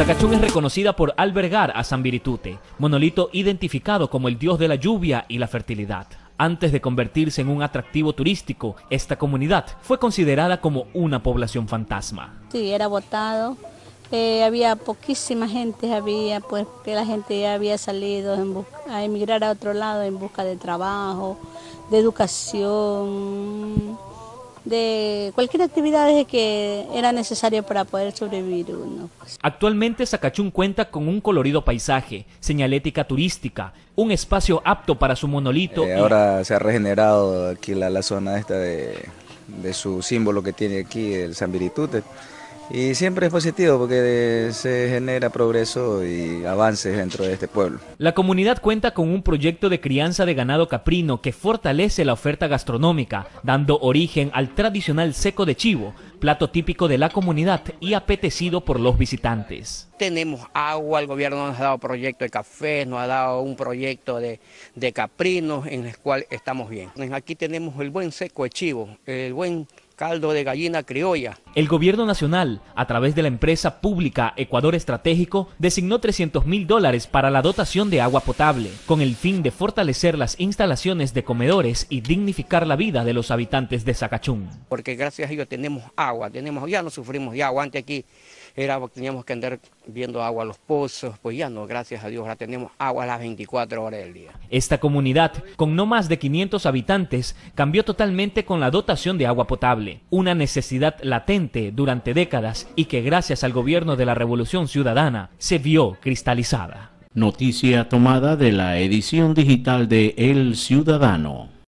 Sacachún es reconocida por albergar a San Viritute, monolito identificado como el dios de la lluvia y la fertilidad. Antes de convertirse en un atractivo turístico, esta comunidad fue considerada como una población fantasma. Sí, era votado, eh, había poquísima gente, había pues que la gente ya había salido a emigrar a otro lado en busca de trabajo, de educación, de cualquier actividad que era necesaria para poder sobrevivir uno. Actualmente Sacachún cuenta con un colorido paisaje, señalética turística, un espacio apto para su monolito. Eh, ahora se ha regenerado aquí la, zona esta de, su símbolo que tiene aquí, el San y siempre es positivo porque se genera progreso y avances dentro de este pueblo. La comunidad cuenta con un proyecto de crianza de ganado caprino que fortalece la oferta gastronómica, dando origen al tradicional seco de chivo, plato típico de la comunidad y apetecido por los visitantes. Tenemos agua, el gobierno nos ha dado proyecto de café, nos ha dado un proyecto de, de caprinos en el cual estamos bien. Aquí tenemos el buen seco de chivo, el buen caldo de gallina criolla. El gobierno nacional, a través de la empresa pública Ecuador Estratégico, designó 300 mil dólares para la dotación de agua potable, con el fin de fortalecer las instalaciones de comedores y dignificar la vida de los habitantes de Zacachún. Porque gracias a ellos tenemos agua, tenemos, ya no sufrimos ya agua, antes aquí era teníamos que andar viendo agua a los pozos, pues ya no, gracias a Dios, ahora tenemos agua a las 24 horas del día. Esta comunidad, con no más de 500 habitantes, cambió totalmente con la dotación de agua potable, una necesidad latente durante décadas y que gracias al gobierno de la Revolución Ciudadana se vio cristalizada. Noticia tomada de la edición digital de El Ciudadano.